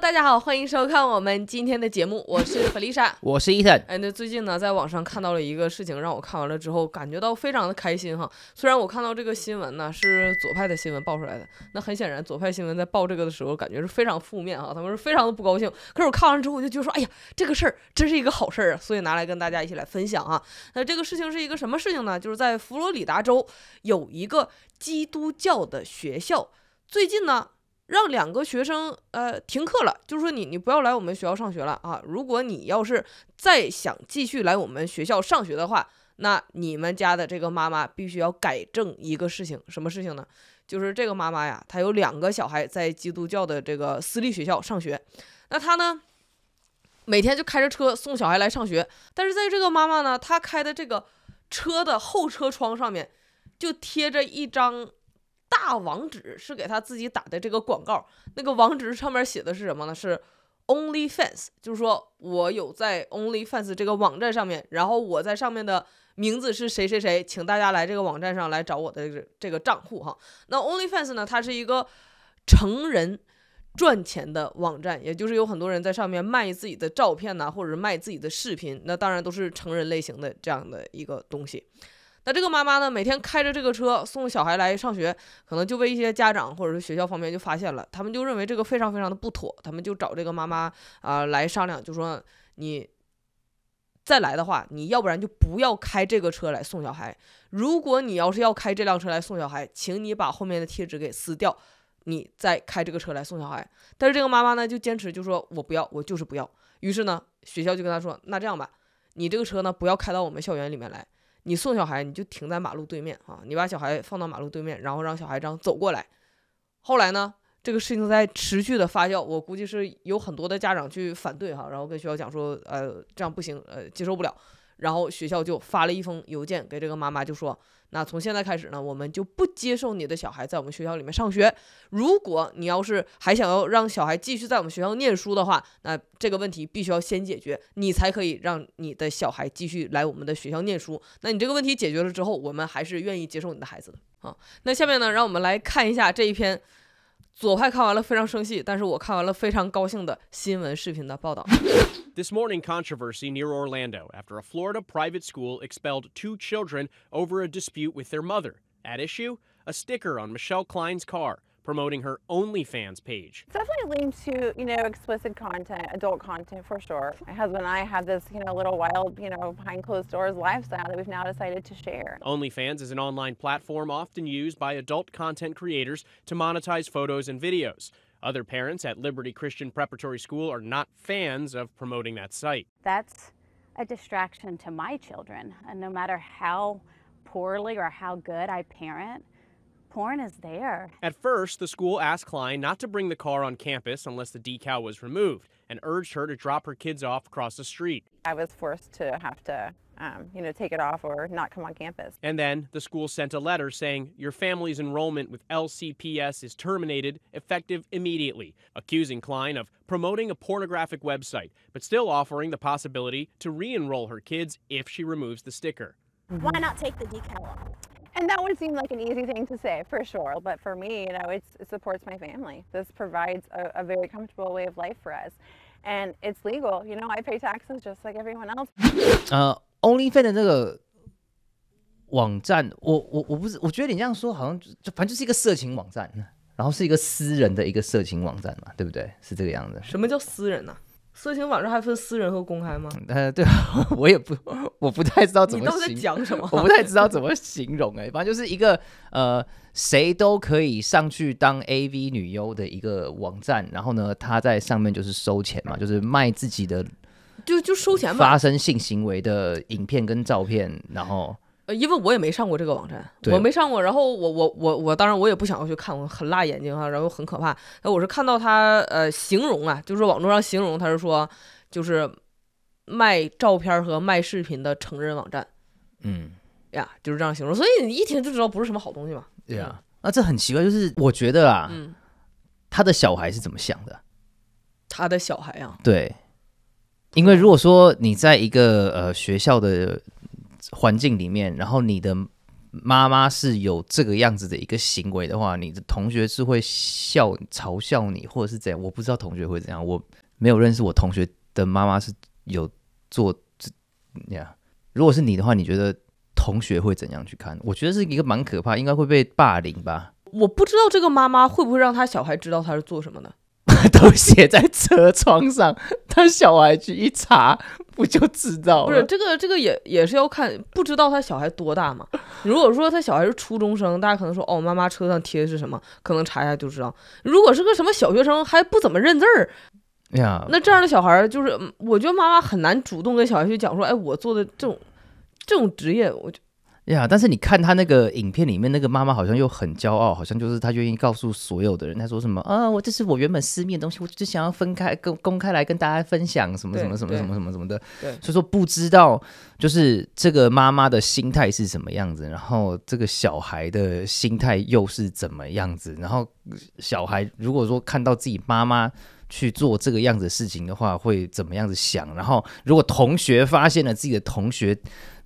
大家好，欢迎收看我们今天的节目，我是弗丽莎，我是伊森。哎，那最近呢，在网上看到了一个事情，让我看完了之后感觉到非常的开心哈。虽然我看到这个新闻呢，是左派的新闻爆出来的，那很显然左派新闻在报这个的时候，感觉是非常负面哈，他们是非常的不高兴。可是我看完之后，我就觉得说，哎呀，这个事儿真是一个好事儿啊，所以拿来跟大家一起来分享哈。那这个事情是一个什么事情呢？就是在佛罗里达州有一个基督教的学校，最近呢。让两个学生呃停课了，就是说你你不要来我们学校上学了啊！如果你要是再想继续来我们学校上学的话，那你们家的这个妈妈必须要改正一个事情，什么事情呢？就是这个妈妈呀，她有两个小孩在基督教的这个私立学校上学，那她呢每天就开着车送小孩来上学，但是在这个妈妈呢，她开的这个车的后车窗上面就贴着一张。大网址是给他自己打的这个广告，那个网址上面写的是什么呢？是 OnlyFans，就是说我有在 OnlyFans 这个网站上面，然后我在上面的名字是谁谁谁，请大家来这个网站上来找我的这个账户哈。那 OnlyFans 呢，它是一个成人赚钱的网站，也就是有很多人在上面卖自己的照片呐，或者是卖自己的视频，那当然都是成人类型的这样的一个东西。那这个妈妈呢，每天开着这个车送小孩来上学，可能就被一些家长或者是学校方面就发现了，他们就认为这个非常非常的不妥，他们就找这个妈妈啊来商量，就说你再来的话，你要不然就不要开这个车来送小孩，如果你要是要开这辆车来送小孩，请你把后面的贴纸给撕掉，你再开这个车来送小孩。但是这个妈妈呢就坚持，就说我不要，我就是不要。于是呢，学校就跟他说，那这样吧，你这个车呢不要开到我们校园里面来。你送小孩，你就停在马路对面啊！你把小孩放到马路对面，然后让小孩这样走过来。后来呢，这个事情在持续的发酵，我估计是有很多的家长去反对哈，然后跟学校讲说，呃，这样不行，呃，接受不了。然后学校就发了一封邮件给这个妈妈，就说。那从现在开始呢，我们就不接受你的小孩在我们学校里面上学。如果你要是还想要让小孩继续在我们学校念书的话，那这个问题必须要先解决，你才可以让你的小孩继续来我们的学校念书。那你这个问题解决了之后，我们还是愿意接受你的孩子的。啊，那下面呢，让我们来看一下这一篇。左派看完了非常生气，但是我看完了非常高兴的新闻视频的报道。This morning, controversy near Orlando after a Florida private school expelled two children over a dispute with their mother. At issue, a sticker on Michelle Klein's car promoting her OnlyFans page. It's definitely lean to, you know, explicit content, adult content for sure. My husband and I have this, you know, little wild, you know, behind closed doors lifestyle that we've now decided to share. OnlyFans is an online platform often used by adult content creators to monetize photos and videos. Other parents at Liberty Christian Preparatory School are not fans of promoting that site. That's a distraction to my children. And no matter how poorly or how good I parent, porn is there. At first, the school asked Klein not to bring the car on campus unless the decal was removed and urged her to drop her kids off across the street. I was forced to have to, um, you know, take it off or not come on campus. And then the school sent a letter saying your family's enrollment with LCPS is terminated, effective immediately, accusing Klein of promoting a pornographic website, but still offering the possibility to re-enroll her kids if she removes the sticker. Why not take the decal off? And that would seem like an easy thing to say for sure, but for me, you know, it supports my family. This provides a, a very comfortable way of life for us. And it's legal, you know. I pay taxes just like everyone else. Uh, OnlyFans 的那个网站，我我我不是，我觉得你这样说好像就反正就是一个色情网站，然后是一个私人的一个色情网站嘛，对不对？是这个样子。什么叫私人呢、啊？色情网站还分私人和公开吗？呃，对啊，我也不，我不太知道怎么。你到底讲什么？我不太知道怎么形容哎，反正就是一个呃，谁都可以上去当 AV 女优的一个网站，然后呢，他在上面就是收钱嘛，就是卖自己的，就就收钱嘛，发生性行为的影片跟照片，然后。呃，因为我也没上过这个网站，我没上过。然后我我我我，当然我也不想要去看，我很辣眼睛啊，然后很可怕。我是看到他呃，形容啊，就是网络上形容，他是说就是卖照片和卖视频的成人网站。嗯，呀，就是这样形容，所以你一听就知道不是什么好东西嘛。对啊，那这很奇怪，就是我觉得啊，他的小孩是怎么想的？他的小孩啊，对，因为如果说你在一个呃学校的。环境里面，然后你的妈妈是有这个样子的一个行为的话，你的同学是会笑嘲笑你，或者是怎样？我不知道同学会怎样，我没有认识我同学的妈妈是有做这呀。如果是你的话，你觉得同学会怎样去看？我觉得是一个蛮可怕，应该会被霸凌吧。我不知道这个妈妈会不会让他小孩知道她是做什么的，都写在车窗上，他 小孩去一查。不就知道了？不是这个，这个也也是要看，不知道他小孩多大嘛。如果说他小孩是初中生，大家可能说哦，妈妈车上贴的是什么？可能查一下就知道。如果是个什么小学生，还不怎么认字儿，呀，那这样的小孩就是，我觉得妈妈很难主动跟小孩去讲说，哎，我做的这种这种职业，我就。呀！但是你看他那个影片里面，那个妈妈好像又很骄傲，好像就是她愿意告诉所有的人，她说什么啊？我这是我原本私密的东西，我只想要分开跟公开来跟大家分享什么什么什么什么什么什么的。所以说不知道就是这个妈妈的心态是什么样子，然后这个小孩的心态又是怎么样子？然后小孩如果说看到自己妈妈去做这个样子的事情的话，会怎么样子想？然后如果同学发现了自己的同学。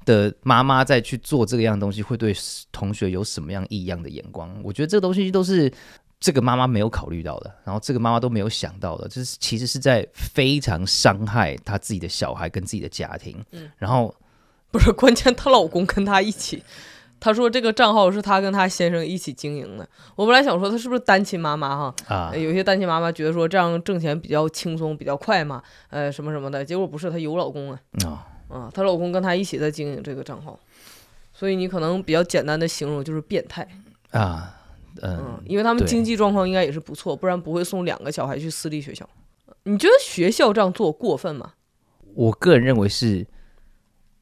的妈妈再去做这个样东西，会对同学有什么样异样的眼光？我觉得这个东西都是这个妈妈没有考虑到的，然后这个妈妈都没有想到的，就是其实是在非常伤害她自己的小孩跟自己的家庭。嗯，然后不是关键，她老公跟她一起，她说这个账号是她跟她先生一起经营的。我本来想说她是不是单亲妈妈哈？啊，有些单亲妈妈觉得说这样挣钱比较轻松，比较快嘛，呃，什么什么的。结果不是，她有老公啊。啊，她老公跟她一起在经营这个账号，所以你可能比较简单的形容就是变态啊，嗯，因为他们经济状况应该也是不错，不然不会送两个小孩去私立学校。你觉得学校这样做过分吗？我个人认为是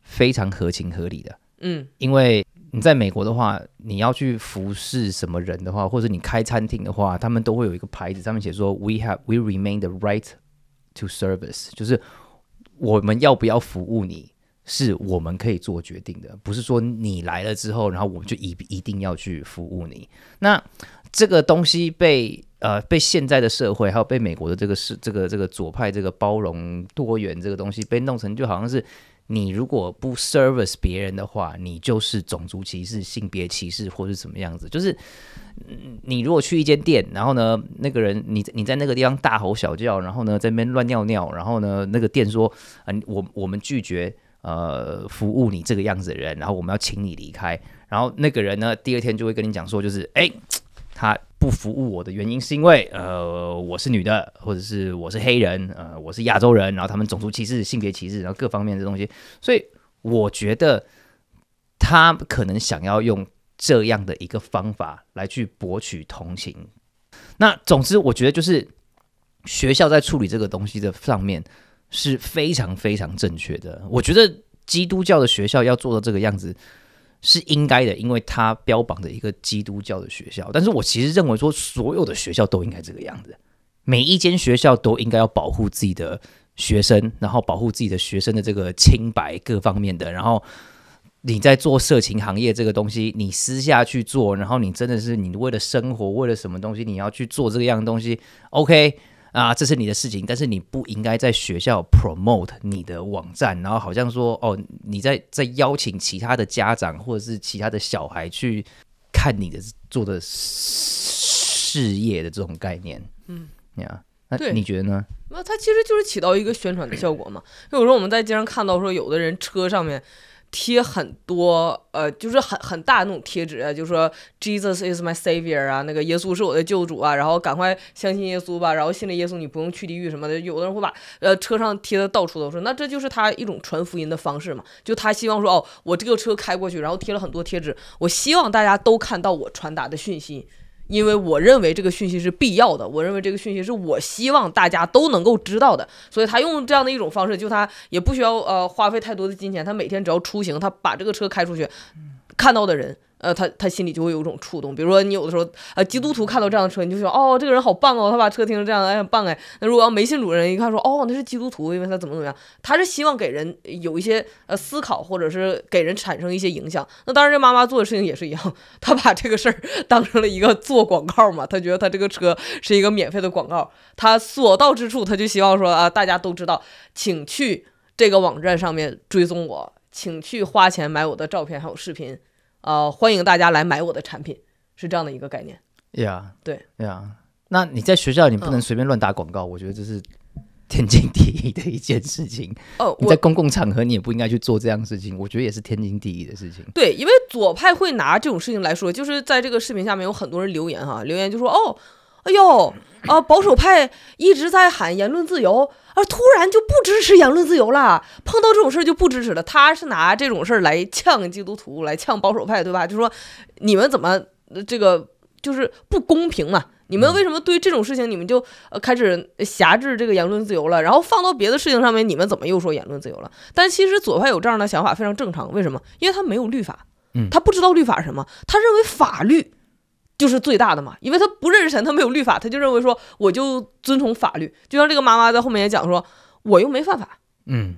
非常合情合理的。嗯，因为你在美国的话，你要去服侍什么人的话，或者你开餐厅的话，他们都会有一个牌子上面写说 “We have we remain the right to service”，就是。我们要不要服务你，是我们可以做决定的，不是说你来了之后，然后我们就一一定要去服务你。那这个东西被呃被现在的社会，还有被美国的这个是这个这个左派这个包容多元这个东西，被弄成就好像是。你如果不 service 别人的话，你就是种族歧视、性别歧视，或是怎么样子？就是你如果去一间店，然后呢，那个人你你在那个地方大吼小叫，然后呢，在那边乱尿尿，然后呢，那个店说，嗯，我我们拒绝呃服务你这个样子的人，然后我们要请你离开。然后那个人呢，第二天就会跟你讲说，就是哎，他。不服务我的原因是因为，呃，我是女的，或者是我是黑人，呃，我是亚洲人，然后他们种族歧视、性别歧视，然后各方面的东西，所以我觉得他可能想要用这样的一个方法来去博取同情。那总之，我觉得就是学校在处理这个东西的上面是非常非常正确的。我觉得基督教的学校要做到这个样子。是应该的，因为它标榜着一个基督教的学校。但是我其实认为说，所有的学校都应该这个样子，每一间学校都应该要保护自己的学生，然后保护自己的学生的这个清白各方面的。然后你在做色情行业这个东西，你私下去做，然后你真的是你为了生活，为了什么东西，你要去做这个样的东西？OK。啊，这是你的事情，但是你不应该在学校 promote 你的网站，然后好像说，哦，你在在邀请其他的家长或者是其他的小孩去看你的做的事业的这种概念，嗯，呀，那你觉得呢？那它其实就是起到一个宣传的效果嘛？有时候我们在街上看到说，有的人车上面。贴很多，呃，就是很很大那种贴纸，就说 Jesus is my savior 啊，那个耶稣是我的救主啊，然后赶快相信耶稣吧，然后信了耶稣，你不用去地狱什么的。有的人会把呃车上贴的到处都是，那这就是他一种传福音的方式嘛，就他希望说，哦，我这个车开过去，然后贴了很多贴纸，我希望大家都看到我传达的讯息。因为我认为这个讯息是必要的，我认为这个讯息是我希望大家都能够知道的，所以他用这样的一种方式，就他也不需要呃花费太多的金钱，他每天只要出行，他把这个车开出去，看到的人。呃，他他心里就会有一种触动，比如说你有的时候，呃，基督徒看到这样的车，你就想，哦，这个人好棒哦，他把车停成这样，哎，棒哎。那如果要没信主人，一看说，哦，那是基督徒，因为他怎么怎么样，他是希望给人有一些呃思考，或者是给人产生一些影响。那当然，这妈妈做的事情也是一样，她把这个事儿 当成了一个做广告嘛，她觉得她这个车是一个免费的广告，她所到之处，她就希望说啊，大家都知道，请去这个网站上面追踪我，请去花钱买我的照片还有视频。呃，欢迎大家来买我的产品，是这样的一个概念。呀，对呀，那你在学校你不能随便乱打广告，我觉得这是天经地义的一件事情。哦，你在公共场合你也不应该去做这样事情，我觉得也是天经地义的事情。对，因为左派会拿这种事情来说，就是在这个视频下面有很多人留言哈，留言就说哦。哎呦，啊，保守派一直在喊言论自由，啊，突然就不支持言论自由了。碰到这种事儿就不支持了。他是拿这种事儿来呛基督徒，来呛保守派，对吧？就说你们怎么这个就是不公平嘛？你们为什么对这种事情你们就呃开始限制这个言论自由了？然后放到别的事情上面，你们怎么又说言论自由了？但其实左派有这样的想法非常正常，为什么？因为他没有律法，他不知道律法是什么，他认为法律。就是最大的嘛，因为他不认识神，他没有律法，他就认为说我就遵从法律。就像这个妈妈在后面也讲说，我又没犯法，嗯，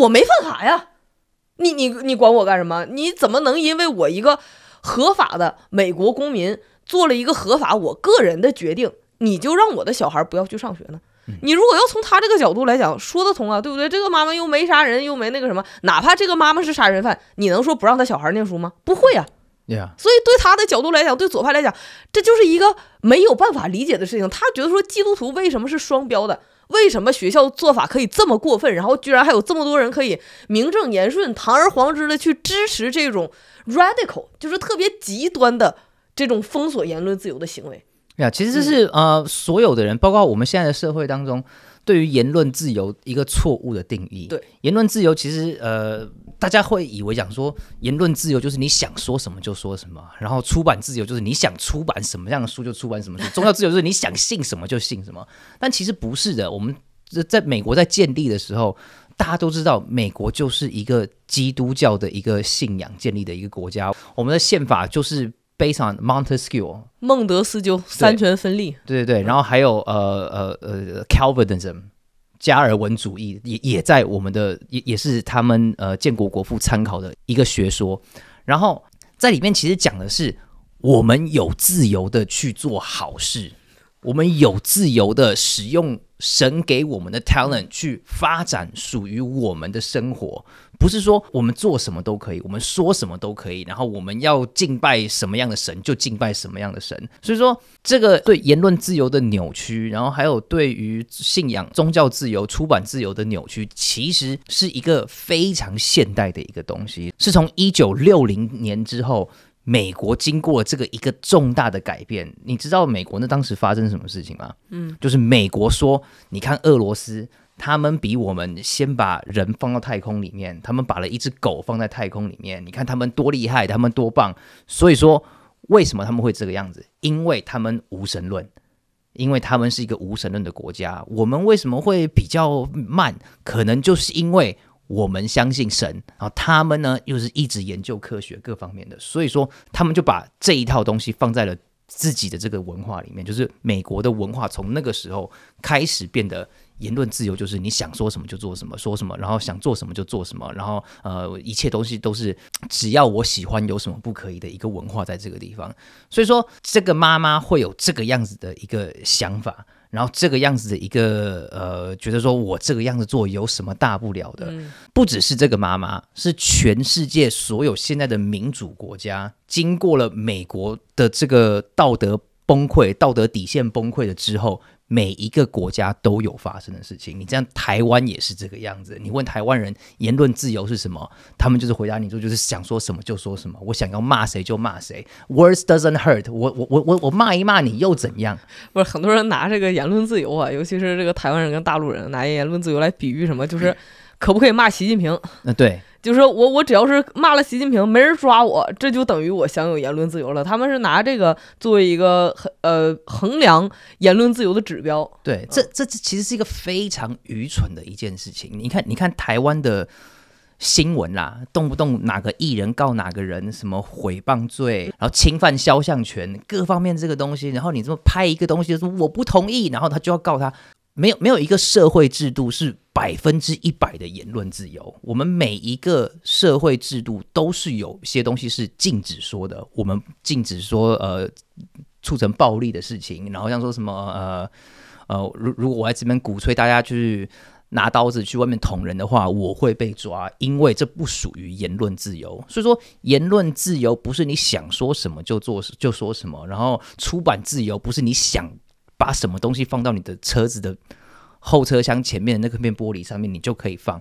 我没犯法呀，你你你管我干什么？你怎么能因为我一个合法的美国公民做了一个合法我个人的决定，你就让我的小孩不要去上学呢？你如果要从他这个角度来讲，说得通啊，对不对？这个妈妈又没杀人，又没那个什么，哪怕这个妈妈是杀人犯，你能说不让他小孩念书吗？不会啊。所以，对他的角度来讲，对左派来讲，这就是一个没有办法理解的事情。他觉得说，基督徒为什么是双标的？为什么学校做法可以这么过分？然后，居然还有这么多人可以名正言顺、堂而皇之的去支持这种 radical，就是特别极端的这种封锁言论自由的行为。呀，其实是呃，所有的人，包括我们现在的社会当中，对于言论自由一个错误的定义。对，言论自由其实呃。大家会以为讲说言论自由就是你想说什么就说什么，然后出版自由就是你想出版什么样的书就出版什么，宗教自由就是你想信什么就信什么。但其实不是的。我们在在美国在建立的时候，大家都知道美国就是一个基督教的一个信仰建立的一个国家。我们的宪法就是 based on Montesquieu，孟德斯鸠三权分立。对对对，然后还有呃呃呃 Calvinism。加尔文主义也也在我们的也也是他们呃建国国父参考的一个学说，然后在里面其实讲的是我们有自由的去做好事，我们有自由的使用。神给我们的 talent 去发展属于我们的生活，不是说我们做什么都可以，我们说什么都可以，然后我们要敬拜什么样的神就敬拜什么样的神。所以说，这个对言论自由的扭曲，然后还有对于信仰、宗教自由、出版自由的扭曲，其实是一个非常现代的一个东西，是从一九六零年之后。美国经过了这个一个重大的改变，你知道美国那当时发生什么事情吗？嗯，就是美国说，你看俄罗斯，他们比我们先把人放到太空里面，他们把了一只狗放在太空里面，你看他们多厉害，他们多棒。所以说，为什么他们会这个样子？因为他们无神论，因为他们是一个无神论的国家。我们为什么会比较慢？可能就是因为。我们相信神，然后他们呢又是一直研究科学各方面的，所以说他们就把这一套东西放在了自己的这个文化里面，就是美国的文化从那个时候开始变得言论自由，就是你想说什么就做什么，说什么，然后想做什么就做什么，然后呃一切东西都是只要我喜欢有什么不可以的一个文化在这个地方，所以说这个妈妈会有这个样子的一个想法。然后这个样子的一个呃，觉得说我这个样子做有什么大不了的？不只是这个妈妈，是全世界所有现在的民主国家，经过了美国的这个道德崩溃、道德底线崩溃了之后。每一个国家都有发生的事情，你这样台湾也是这个样子。你问台湾人言论自由是什么，他们就是回答你说就是想说什么就说什么，我想要骂谁就骂谁。Words doesn't hurt。我我我我我骂一骂你又怎样？不是很多人拿这个言论自由啊，尤其是这个台湾人跟大陆人拿言论自由来比喻什么，就是可不可以骂习近平？嗯，对。就是我，我只要是骂了习近平，没人抓我，这就等于我享有言论自由了。他们是拿这个作为一个衡呃衡量言论自由的指标。对，这这其实是一个非常愚蠢的一件事情。你看，你看台湾的新闻啦，动不动哪个艺人告哪个人什么毁谤罪，然后侵犯肖像权，各方面这个东西。然后你这么拍一个东西，说我不同意，然后他就要告他。没有，没有一个社会制度是。百分之一百的言论自由，我们每一个社会制度都是有些东西是禁止说的。我们禁止说呃促成暴力的事情，然后像说什么呃呃，如如果我在这边鼓吹大家去拿刀子去外面捅人的话，我会被抓，因为这不属于言论自由。所以说，言论自由不是你想说什么就做就说什么，然后出版自由不是你想把什么东西放到你的车子的。后车厢前面的那个片玻璃上面，你就可以放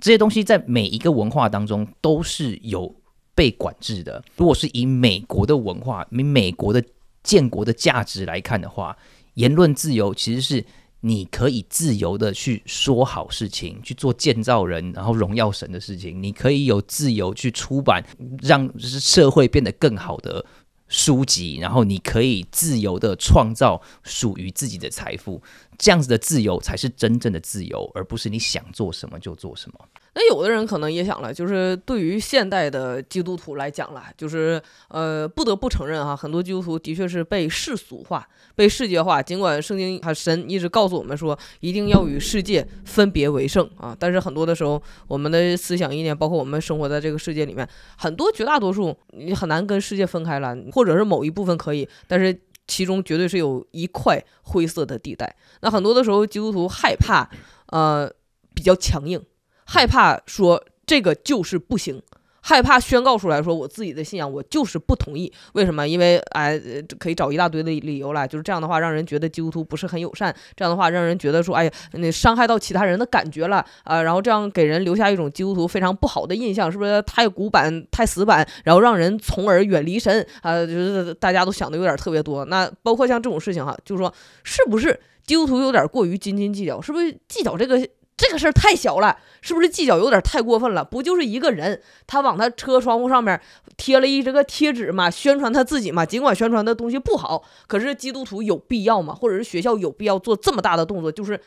这些东西。在每一个文化当中都是有被管制的。如果是以美国的文化，以美国的建国的价值来看的话，言论自由其实是你可以自由的去说好事情，去做建造人，然后荣耀神的事情。你可以有自由去出版让社会变得更好的书籍，然后你可以自由的创造属于自己的财富。这样子的自由才是真正的自由，而不是你想做什么就做什么。那有的人可能也想了，就是对于现代的基督徒来讲了，就是呃不得不承认哈，很多基督徒的确是被世俗化、被世界化。尽管圣经和神一直告诉我们说一定要与世界分别为圣啊，但是很多的时候，我们的思想、意念，包括我们生活在这个世界里面，很多绝大多数你很难跟世界分开了，或者是某一部分可以，但是。其中绝对是有一块灰色的地带。那很多的时候，基督徒害怕，呃，比较强硬，害怕说这个就是不行。害怕宣告出来说我自己的信仰，我就是不同意。为什么？因为哎，可以找一大堆的理由来。就是这样的话，让人觉得基督徒不是很友善；这样的话，让人觉得说，哎呀，那伤害到其他人的感觉了啊。然后这样给人留下一种基督徒非常不好的印象，是不是太古板、太死板？然后让人从而远离神啊？就是大家都想的有点特别多。那包括像这种事情哈，就是说，是不是基督徒有点过于斤斤计较？是不是计较这个？这个事儿太小了，是不是计较有点太过分了？不就是一个人，他往他车窗户上面贴了一这个贴纸嘛，宣传他自己嘛。尽管宣传的东西不好，可是基督徒有必要吗？或者是学校有必要做这么大的动作？就是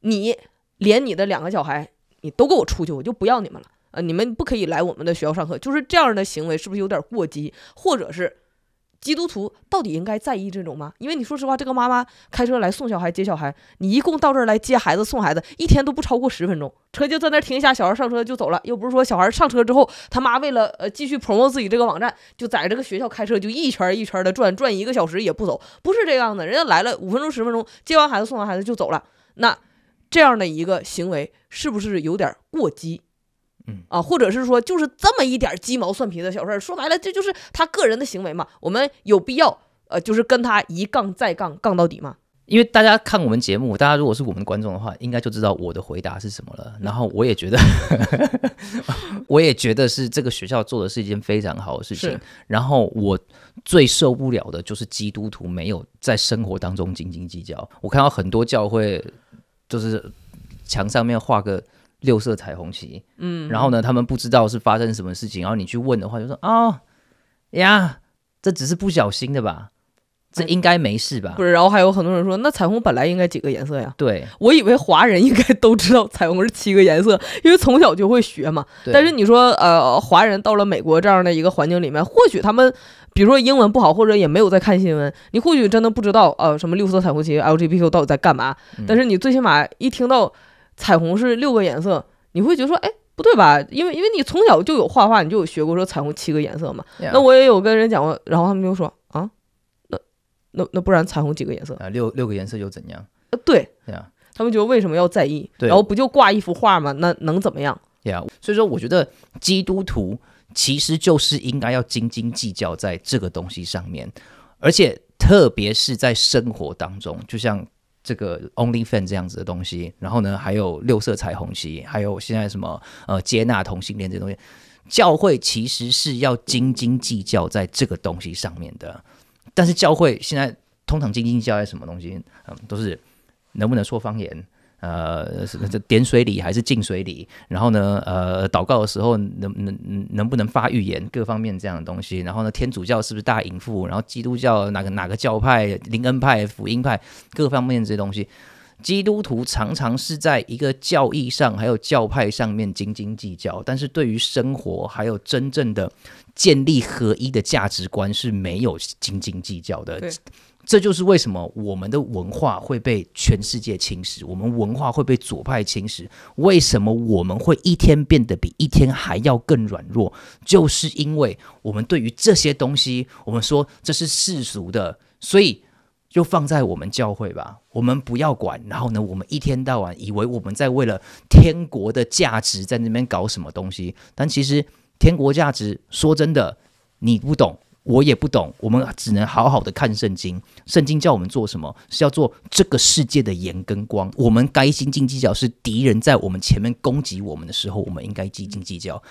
你连你的两个小孩，你都给我出去，我就不要你们了啊！你们不可以来我们的学校上课，就是这样的行为，是不是有点过激？或者是？基督徒到底应该在意这种吗？因为你说实话，这个妈妈开车来送小孩接小孩，你一共到这儿来接孩子送孩子，一天都不超过十分钟，车就在那儿停一下，小孩上车就走了，又不是说小孩上车之后，他妈为了呃继续捧捧自己这个网站，就在这个学校开车就一圈一圈的转，转一个小时也不走，不是这样的，人家来了五分钟十分钟，接完孩子送完孩子就走了，那这样的一个行为是不是有点过激？啊，或者是说，就是这么一点鸡毛蒜皮的小事儿，说白了，这就是他个人的行为嘛。我们有必要，呃，就是跟他一杠再杠，杠到底吗？因为大家看我们节目，大家如果是我们观众的话，应该就知道我的回答是什么了。然后我也觉得，我也觉得是这个学校做的是一件非常好的事情。然后我最受不了的就是基督徒没有在生活当中斤斤计较。我看到很多教会，就是墙上面画个。六色彩虹旗，嗯，然后呢，他们不知道是发生什么事情，然后你去问的话，就说啊呀，这只是不小心的吧，这应该没事吧？不是，然后还有很多人说，那彩虹本来应该几个颜色呀？对，我以为华人应该都知道彩虹是七个颜色，因为从小就会学嘛。但是你说，呃，华人到了美国这样的一个环境里面，或许他们比如说英文不好，或者也没有在看新闻，你或许真的不知道，呃，什么六色彩虹旗 LGBTQ 到底在干嘛？但是你最起码一听到。彩虹是六个颜色，你会觉得说，哎，不对吧？因为因为你从小就有画画，你就有学过说彩虹七个颜色嘛。那我也有跟人讲过，然后他们就说，啊，那那那不然彩虹几个颜色啊？六六个颜色又怎样？啊，对呀。他们觉得为什么要在意？然后不就挂一幅画吗？那能怎么样？呀。所以说，我觉得基督徒其实就是应该要斤斤计较在这个东西上面，而且特别是在生活当中，就像。这个 Only Fan 这样子的东西，然后呢，还有六色彩虹旗，还有现在什么呃接纳同性恋这些东西，教会其实是要斤斤计较在这个东西上面的。但是教会现在通常斤斤计较在什么东西，嗯，都是能不能说方言。呃，是这点水礼还是净水礼？然后呢，呃，祷告的时候能能能不能发预言？各方面这样的东西。然后呢，天主教是不是大淫妇？然后基督教哪个哪个教派，灵恩派、福音派，各方面这些东西，基督徒常常是在一个教义上还有教派上面斤斤计较，但是对于生活还有真正的建立合一的价值观是没有斤斤计较的。这就是为什么我们的文化会被全世界侵蚀，我们文化会被左派侵蚀。为什么我们会一天变得比一天还要更软弱？就是因为我们对于这些东西，我们说这是世俗的，所以就放在我们教会吧，我们不要管。然后呢，我们一天到晚以为我们在为了天国的价值在那边搞什么东西，但其实天国价值，说真的，你不懂。我也不懂，我们只能好好的看圣经。圣经叫我们做什么？是要做这个世界的盐跟光。我们该斤斤计较，是敌人在我们前面攻击我们的时候，我们应该斤斤计较。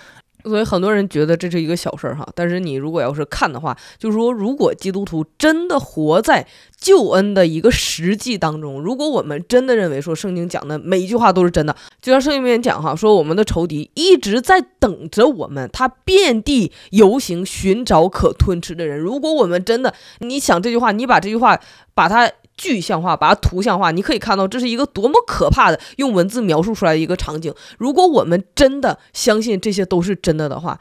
所以很多人觉得这是一个小事儿哈，但是你如果要是看的话，就是说，如果基督徒真的活在救恩的一个实际当中，如果我们真的认为说圣经讲的每一句话都是真的，就像圣经里面讲哈，说我们的仇敌一直在等着我们，他遍地游行寻找可吞吃的人。如果我们真的，你想这句话，你把这句话把它。具象化，把它图像化，你可以看到这是一个多么可怕的用文字描述出来的一个场景。如果我们真的相信这些都是真的的话，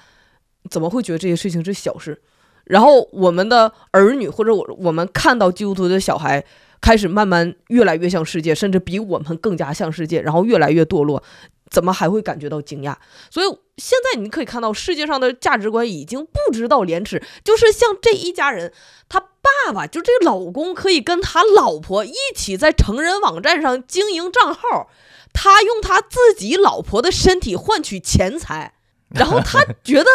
怎么会觉得这些事情是小事？然后我们的儿女或者我，我们看到基督徒的小孩开始慢慢越来越像世界，甚至比我们更加像世界，然后越来越堕落。怎么还会感觉到惊讶？所以现在你可以看到，世界上的价值观已经不知道廉耻，就是像这一家人，他爸爸就这个老公可以跟他老婆一起在成人网站上经营账号，他用他自己老婆的身体换取钱财，然后他觉得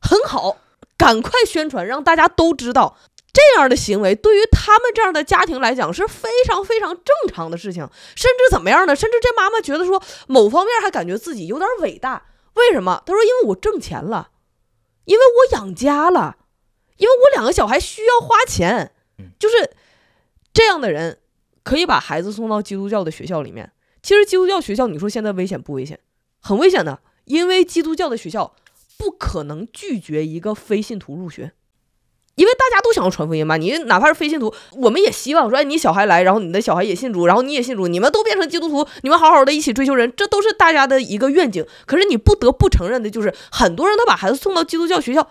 很好，赶快宣传，让大家都知道。这样的行为对于他们这样的家庭来讲是非常非常正常的事情，甚至怎么样呢？甚至这妈妈觉得说某方面还感觉自己有点伟大，为什么？她说：“因为我挣钱了，因为我养家了，因为我两个小孩需要花钱。”就是这样的人可以把孩子送到基督教的学校里面。其实基督教学校，你说现在危险不危险？很危险的，因为基督教的学校不可能拒绝一个非信徒入学。因为大家都想要传福音嘛，你哪怕是非信徒，我们也希望说，哎，你小孩来，然后你的小孩也信主，然后你也信主，你们都变成基督徒，你们好好的一起追求人，这都是大家的一个愿景。可是你不得不承认的就是，很多人他把孩子送到基督教学校，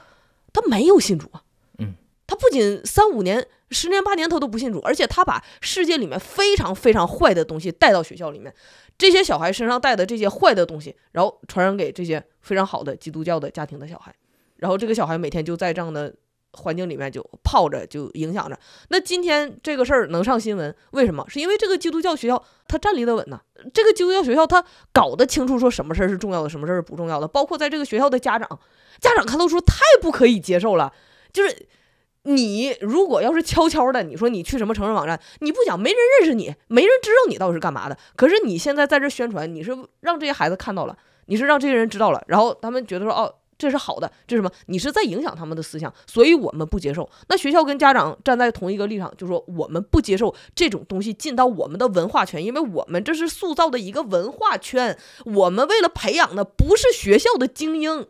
他没有信主啊，嗯，他不仅三五年、十年八年他都不信主，而且他把世界里面非常非常坏的东西带到学校里面，这些小孩身上带的这些坏的东西，然后传染给这些非常好的基督教的家庭的小孩，然后这个小孩每天就在这样的。环境里面就泡着，就影响着。那今天这个事儿能上新闻，为什么？是因为这个基督教学校它站立得稳呢？这个基督教学校它搞得清楚说什么事儿是重要的，什么事儿是不重要的。包括在这个学校的家长，家长看到说太不可以接受了。就是你如果要是悄悄的，你说你去什么成人网站，你不讲，没人认识你，没人知道你到底是干嘛的。可是你现在在这儿宣传，你是让这些孩子看到了，你是让这些人知道了，然后他们觉得说哦。这是好的，这是什么？你是在影响他们的思想，所以我们不接受。那学校跟家长站在同一个立场，就说我们不接受这种东西进到我们的文化圈，因为我们这是塑造的一个文化圈。我们为了培养的不是学校的精英，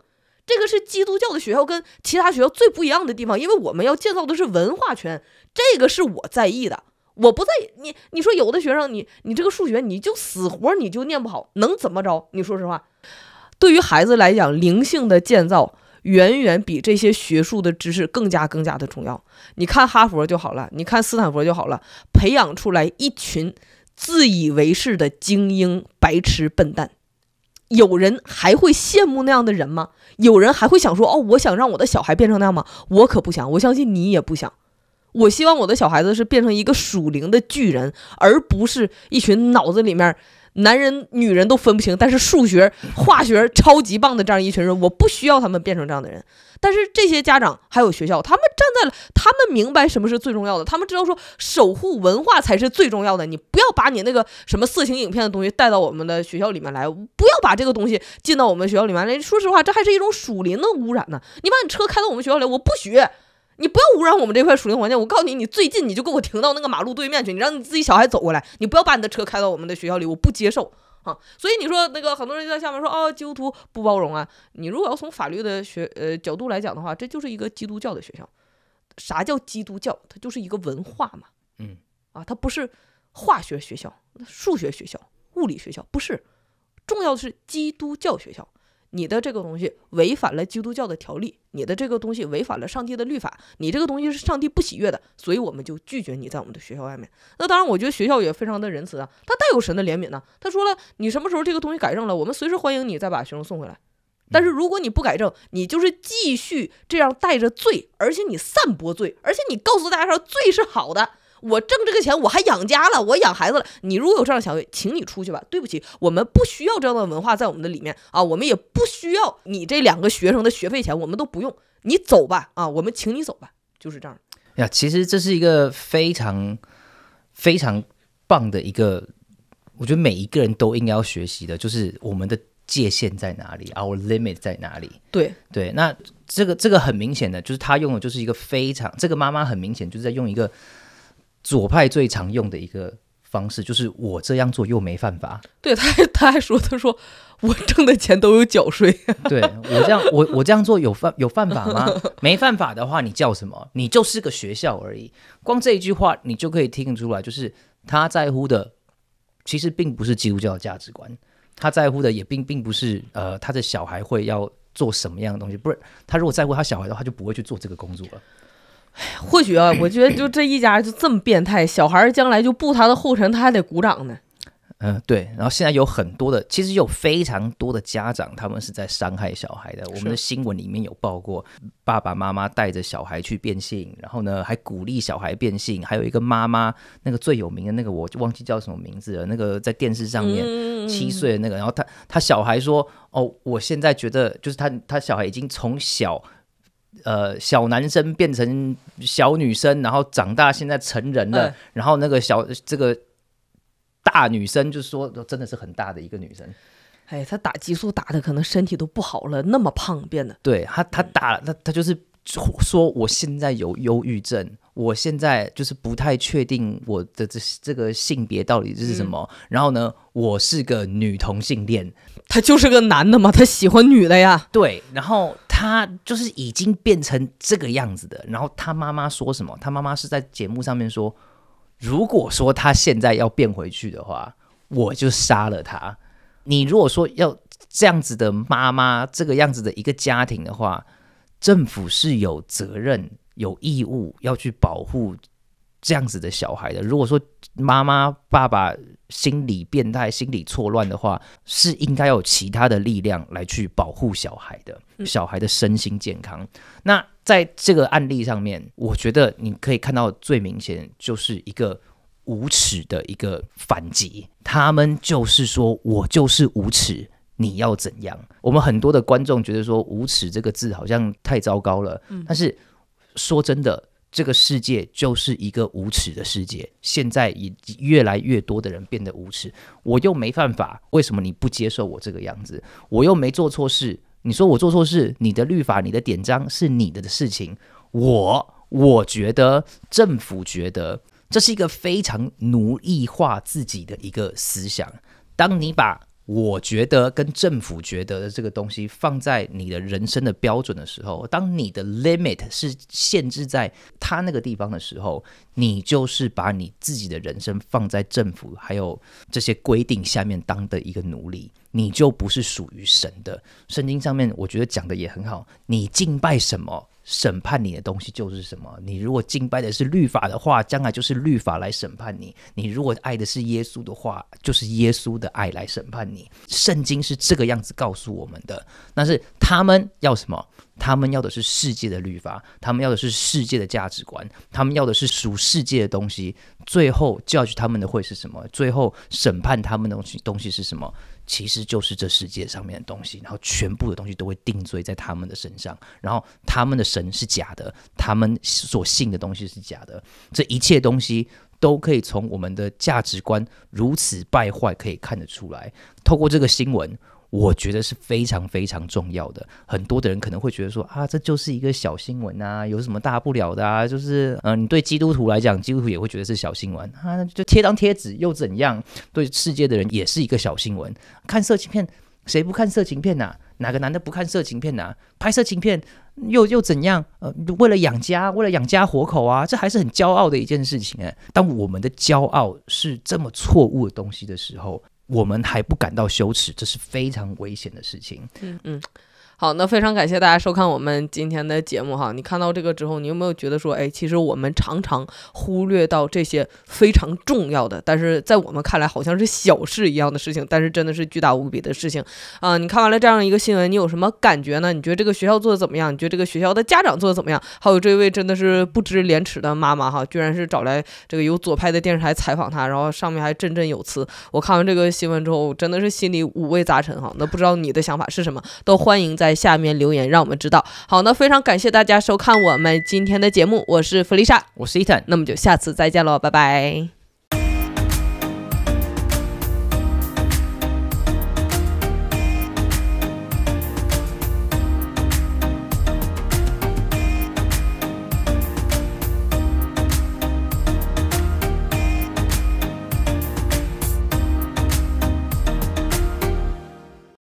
这个是基督教的学校跟其他学校最不一样的地方，因为我们要建造的是文化圈。这个是我在意的，我不在你。你说有的学生，你你这个数学你就死活你就念不好，能怎么着？你说实话。对于孩子来讲，灵性的建造远远比这些学术的知识更加更加的重要。你看哈佛就好了，你看斯坦福就好了，培养出来一群自以为是的精英、白痴、笨蛋。有人还会羡慕那样的人吗？有人还会想说：“哦，我想让我的小孩变成那样吗？”我可不想，我相信你也不想。我希望我的小孩子是变成一个属灵的巨人，而不是一群脑子里面。男人、女人都分不清，但是数学、化学超级棒的这样一群人，我不需要他们变成这样的人。但是这些家长还有学校，他们站在了，他们明白什么是最重要的，他们知道说守护文化才是最重要的。你不要把你那个什么色情影片的东西带到我们的学校里面来，不要把这个东西进到我们学校里面来。说实话，这还是一种属灵的污染呢。你把你车开到我们学校来，我不学，你不要污染我们这块属性环境，我告诉你，你最近你就给我停到那个马路对面去，你让你自己小孩走过来，你不要把你的车开到我们的学校里，我不接受啊！所以你说那个很多人就在下面说哦，基督徒不包容啊，你如果要从法律的学呃角度来讲的话，这就是一个基督教的学校，啥叫基督教？它就是一个文化嘛，嗯，啊，它不是化学学校、数学学校、物理学校，不是，重要的是基督教学校。你的这个东西违反了基督教的条例，你的这个东西违反了上帝的律法，你这个东西是上帝不喜悦的，所以我们就拒绝你在我们的学校外面。那当然，我觉得学校也非常的仁慈啊，他带有神的怜悯呢。他说了，你什么时候这个东西改正了，我们随时欢迎你再把学生送回来。但是如果你不改正，你就是继续这样带着罪，而且你散播罪，而且你告诉大家说罪是好的。我挣这个钱，我还养家了，我养孩子了。你如果有这样想法，请你出去吧。对不起，我们不需要这样的文化在我们的里面啊，我们也不需要你这两个学生的学费钱，我们都不用。你走吧啊，我们请你走吧，就是这样。呀，其实这是一个非常非常棒的一个，我觉得每一个人都应该要学习的，就是我们的界限在哪里，our limit 在哪里。对对，那这个这个很明显的，就是他用的就是一个非常，这个妈妈很明显就是在用一个。左派最常用的一个方式就是我这样做又没犯法。对他，他还说：“他说我挣的钱都有缴税。”对我这样，我我这样做有犯有犯法吗？没犯法的话，你叫什么？你就是个学校而已。光这一句话，你就可以听出来，就是他在乎的其实并不是基督教的价值观，他在乎的也并并不是呃他的小孩会要做什么样的东西。不是他如果在乎他小孩的话，他就不会去做这个工作了。或许啊，我觉得就这一家就这么变态，小孩将来就步他的后尘，他还得鼓掌呢。嗯，对。然后现在有很多的，其实有非常多的家长，他们是在伤害小孩的。我们的新闻里面有报过，爸爸妈妈带着小孩去变性，然后呢还鼓励小孩变性。还有一个妈妈，那个最有名的那个，我就忘记叫什么名字了。那个在电视上面七岁的那个，然后他他小孩说：“哦，我现在觉得就是他他小孩已经从小。”呃，小男生变成小女生，然后长大，现在成人了。然后那个小这个大女生，就说，真的是很大的一个女生。哎，她打激素打的，可能身体都不好了，那么胖变得。对他，他打他，他就是说，我现在有忧郁症，我现在就是不太确定我的这这个性别到底是什么。然后呢，我是个女同性恋。他就是个男的嘛，他喜欢女的呀。对，然后。他就是已经变成这个样子的，然后他妈妈说什么？他妈妈是在节目上面说，如果说他现在要变回去的话，我就杀了他。你如果说要这样子的妈妈，这个样子的一个家庭的话，政府是有责任、有义务要去保护这样子的小孩的。如果说妈妈、爸爸，心理变态、心理错乱的话，是应该有其他的力量来去保护小孩的，小孩的身心健康。那在这个案例上面，我觉得你可以看到最明显就是一个无耻的一个反击，他们就是说我就是无耻，你要怎样？我们很多的观众觉得说“无耻”这个字好像太糟糕了，但是说真的。这个世界就是一个无耻的世界，现在已越来越多的人变得无耻。我又没犯法，为什么你不接受我这个样子？我又没做错事，你说我做错事？你的律法、你的典章是你的的事情。我，我觉得政府觉得这是一个非常奴役化自己的一个思想。当你把我觉得跟政府觉得的这个东西放在你的人生的标准的时候，当你的 limit 是限制在他那个地方的时候，你就是把你自己的人生放在政府还有这些规定下面当的一个奴隶，你就不是属于神的。圣经上面我觉得讲的也很好，你敬拜什么？审判你的东西就是什么？你如果敬拜的是律法的话，将来就是律法来审判你；你如果爱的是耶稣的话，就是耶稣的爱来审判你。圣经是这个样子告诉我们的。但是他们要什么？他们要的是世界的律法，他们要的是世界的价值观，他们要的是属世界的东西。最后教训他们的会是什么？最后审判他们的东西东西是什么？其实就是这世界上面的东西。然后全部的东西都会定罪在他们的身上。然后他们的神是假的，他们所信的东西是假的。这一切东西都可以从我们的价值观如此败坏可以看得出来。透过这个新闻。我觉得是非常非常重要的。很多的人可能会觉得说啊，这就是一个小新闻啊，有什么大不了的啊？就是呃，你对基督徒来讲，基督徒也会觉得是小新闻啊，就贴张贴纸又怎样？对世界的人也是一个小新闻。看色情片，谁不看色情片呐？哪个男的不看色情片呐？拍色情片又又怎样？呃，为了养家，为了养家活口啊，这还是很骄傲的一件事情哎。当我们的骄傲是这么错误的东西的时候。我们还不感到羞耻，这是非常危险的事情。嗯嗯。好，那非常感谢大家收看我们今天的节目哈。你看到这个之后，你有没有觉得说，哎，其实我们常常忽略到这些非常重要的，但是在我们看来好像是小事一样的事情，但是真的是巨大无比的事情啊。你看完了这样一个新闻，你有什么感觉呢？你觉得这个学校做的怎么样？你觉得这个学校的家长做的怎么样？还有这位真的是不知廉耻的妈妈哈，居然是找来这个有左派的电视台采访她，然后上面还振振有词。我看完这个新闻之后，真的是心里五味杂陈哈。那不知道你的想法是什么？都欢迎在。在下面留言，让我们知道。好那非常感谢大家收看我们今天的节目，我是弗丽莎，我是伊藤，那么就下次再见喽，拜拜。